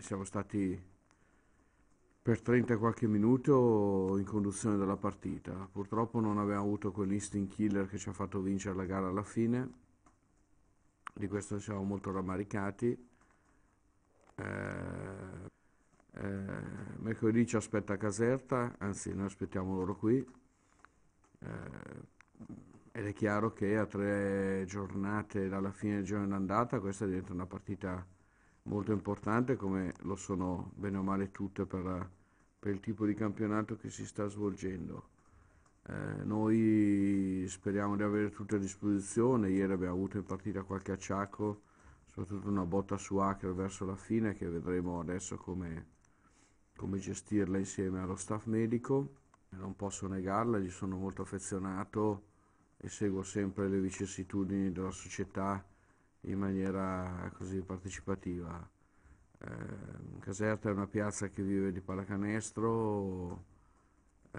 siamo stati per 30 qualche minuto in conduzione della partita. Purtroppo non abbiamo avuto quell'instinct killer che ci ha fatto vincere la gara alla fine, di questo siamo molto rammaricati. Eh, eh, mercoledì ci aspetta Caserta, anzi noi aspettiamo loro qui. Eh, ed è chiaro che a tre giornate dalla fine del giorno d'andata questa diventa una partita molto importante come lo sono bene o male tutte per, per il tipo di campionato che si sta svolgendo. Eh, noi speriamo di avere tutto a disposizione, ieri abbiamo avuto in partita qualche acciacco, soprattutto una botta su Hacker verso la fine che vedremo adesso come, come gestirla insieme allo staff medico. Non posso negarla, gli sono molto affezionato e seguo sempre le vicissitudini della società in maniera così partecipativa. Eh, Caserta è una piazza che vive di pallacanestro, eh,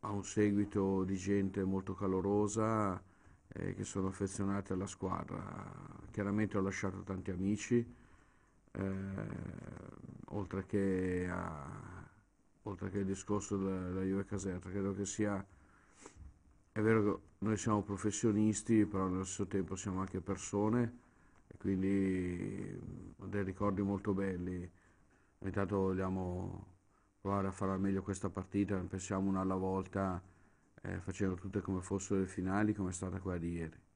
ha un seguito di gente molto calorosa eh, che sono affezionate alla squadra. Chiaramente ho lasciato tanti amici, ehm, oltre che, a, oltre, che il discorso della, della Juve Caserta, credo che sia vero che noi siamo professionisti, però nello stesso tempo siamo anche persone e quindi ho mm, dei ricordi molto belli. Intanto vogliamo provare a fare al meglio questa partita, pensiamo una alla volta, eh, facendo tutte come fossero le finali, come è stata quella di ieri.